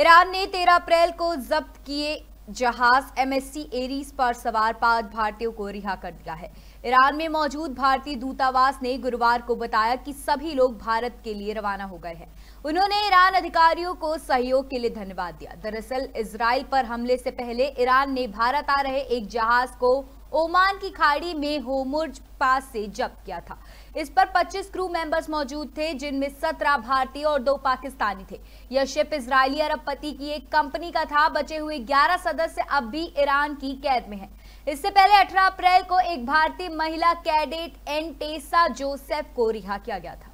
Iran ने 13 अप्रैल को जब्त किए जहाज एमएससी एरीज पर सवार पांच भारतीयों को रिहा कर दिया है ईरान में मौजूद भारतीय दूतावास ने गुरुवार को बताया कि सभी लोग भारत के लिए रवाना हो गए हैं उन्होंने ईरान अधिकारियों को सहयोग के लिए धन्यवाद दिया दरअसल इसराइल पर हमले से पहले ईरान ने भारत आ रहे एक जहाज को ओमान की खाड़ी में होमुर्ज पास से जब्त किया था इस पर 25 क्रू मेंबर्स मौजूद थे जिनमें 17 भारतीय और दो पाकिस्तानी थे यह शिप इसराइली अरबपति की एक कंपनी का था बचे हुए 11 सदस्य अब भी ईरान की कैद में हैं। इससे पहले 18 अप्रैल को एक भारतीय महिला कैडेट एन टेसा जोसेफ को रिहा किया गया था